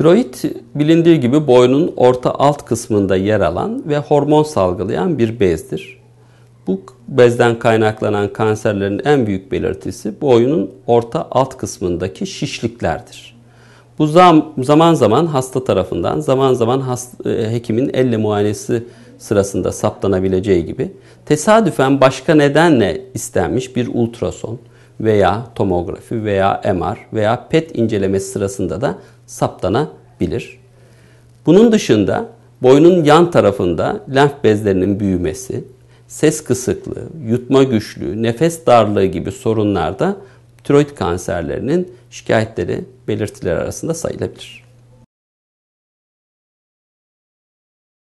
Tiroid bilindiği gibi boynun orta alt kısmında yer alan ve hormon salgılayan bir bezdir. Bu bezden kaynaklanan kanserlerin en büyük belirtisi boynun orta alt kısmındaki şişliklerdir. Bu zam, zaman zaman hasta tarafından, zaman zaman hasta, e, hekimin elle muayenesi sırasında saptanabileceği gibi tesadüfen başka nedenle istenmiş bir ultrason veya tomografi veya MR veya PET incelemesi sırasında da saptanabilir bilir. Bunun dışında boynun yan tarafında lenf bezlerinin büyümesi, ses kısıklığı, yutma güçlüğü, nefes darlığı gibi sorunlarda tiroid kanserlerinin şikayetleri belirtiler arasında sayılabilir.